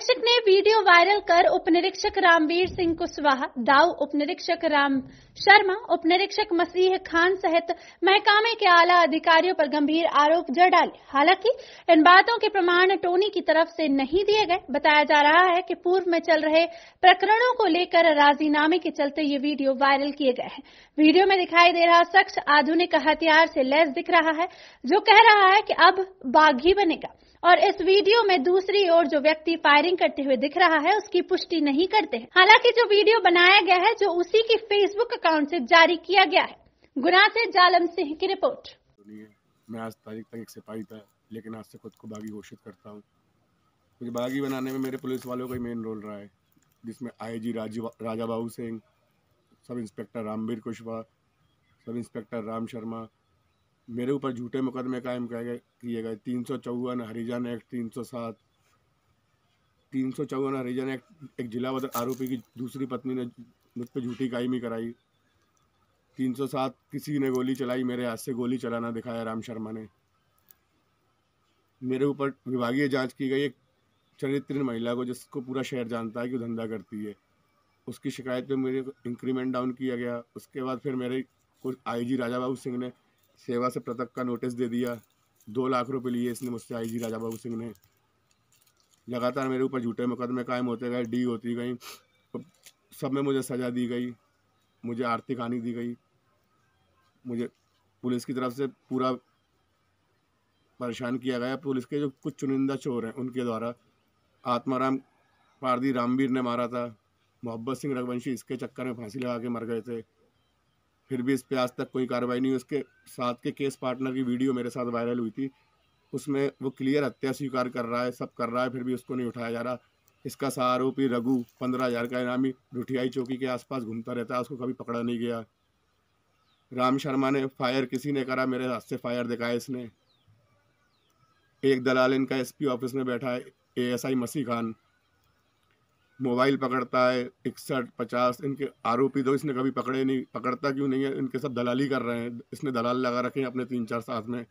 निरीक्षक ने video viral कर उपनिरीक्षक रामवीर सिंह कुशवाहा दाऊ उपनिरीक्षक राम शर्मा उपनिरीक्षक मसीह खान सहित महकामे के आला अधिकारियों पर गंभीर आरोप जड़ डाले हालांकि इन बातों के प्रमाण टोनी की तरफ से नहीं दिए गए बताया जा रहा है कि पूर्व में चल रहे प्रकरणों को लेकर राजीनामे के चलते ये वीडियो वायरल किए गए हैं वीडियो में दिखाई दे रहा शख्स आधुनिक हथियार से लैस दिख रहा है जो कह रहा है कि अब बाघी बनेगा और इस वीडियो में दूसरी ओर जो व्यक्ति फायरिंग शेयरिंग करते हुए दिख रहा है उसकी पुष्टि नहीं करते हैं हालांकि जो वीडियो बनाया गया है जो उसी की फेसबुक अकाउंट से जारी किया गया है गुना से जालम सिंह की रिपोर्ट मैं आज तारीख तक एक सिपाही था लेकिन आज से खुद को बागी घोषित करता हूँ मुझे बागी बनाने में मेरे पुलिस वालों का ही मेन रोल रहा है जिसमें जी राजा बाबू Singh sub inspector Ramveer Kushwaha sub inspector Ram Sharma मेरे ऊपर झूठे मुकदमे कायम किए गए तीन सौ चौवन हरिजन एक्ट तीन सौ सात तीन सौ चौवन हरिजन एक, एक जिला जिलाबद्ध आरोपी की दूसरी पत्नी ने मुझ पर झूठी कायमी कराई तीन सौ सात किसी ने गोली चलाई मेरे हाथ से गोली चलाना दिखाया राम शर्मा ने मेरे ऊपर विभागीय जांच की गई एक चरित्र महिला को जिसको पूरा शहर जानता है कि वो धंधा करती है उसकी शिकायत पे मेरे को इंक्रीमेंट डाउन किया गया उसके बाद फिर मेरे को आईजी राजा बाबू सिंह ने सेवा से पृथक का नोटिस दे दिया दो लाख रुपए लिए इसने मुझसे आईजी राजा बाबू सिंह ने लगातार मेरे ऊपर झूठे मुकदमे कायम होते गए डी होती गई सब में मुझे सज़ा दी गई मुझे आर्थिक हानि दी गई मुझे पुलिस की तरफ से पूरा परेशान किया गया पुलिस के जो कुछ चुनिंदा चोर हैं उनके द्वारा आत्माराम पारदी रामवीर ने मारा था मोहब्बत सिंह रघुवंशी इसके चक्कर में फांसी लगा के मर गए थे फिर भी इस पर आज तक कोई कार्रवाई नहीं उसके साथ के केस पार्टनर की वीडियो मेरे साथ वायरल हुई थी उसमें वो क्लियर हत्या स्वीकार कर रहा है सब कर रहा है फिर भी उसको नहीं उठाया जा रहा इसका सा आरोपी रघु पंद्रह हजार का इनामी रुठियाई चौकी के आसपास घूमता रहता है उसको कभी पकड़ा नहीं गया राम शर्मा ने फायर किसी ने करा मेरे हाथ से फायर दिखाया इसने एक दलाल इनका एसपी ऑफिस में बैठा है एएसआई मसी खान मोबाइल पकड़ता है इकसठ पचास इनके आरोपी तो इसने कभी पकड़े नहीं पकड़ता क्यों नहीं है इनके सब दलाली कर रहे हैं इसने दलाल लगा रखे हैं अपने तीन चार साथ में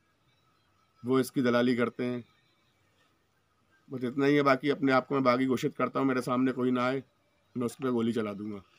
वो इसकी दलाली करते हैं बस इतना ही है बाकी अपने आप को मैं बागी घोषित करता हूँ मेरे सामने कोई ना आए मैं उस पर गोली चला दूंगा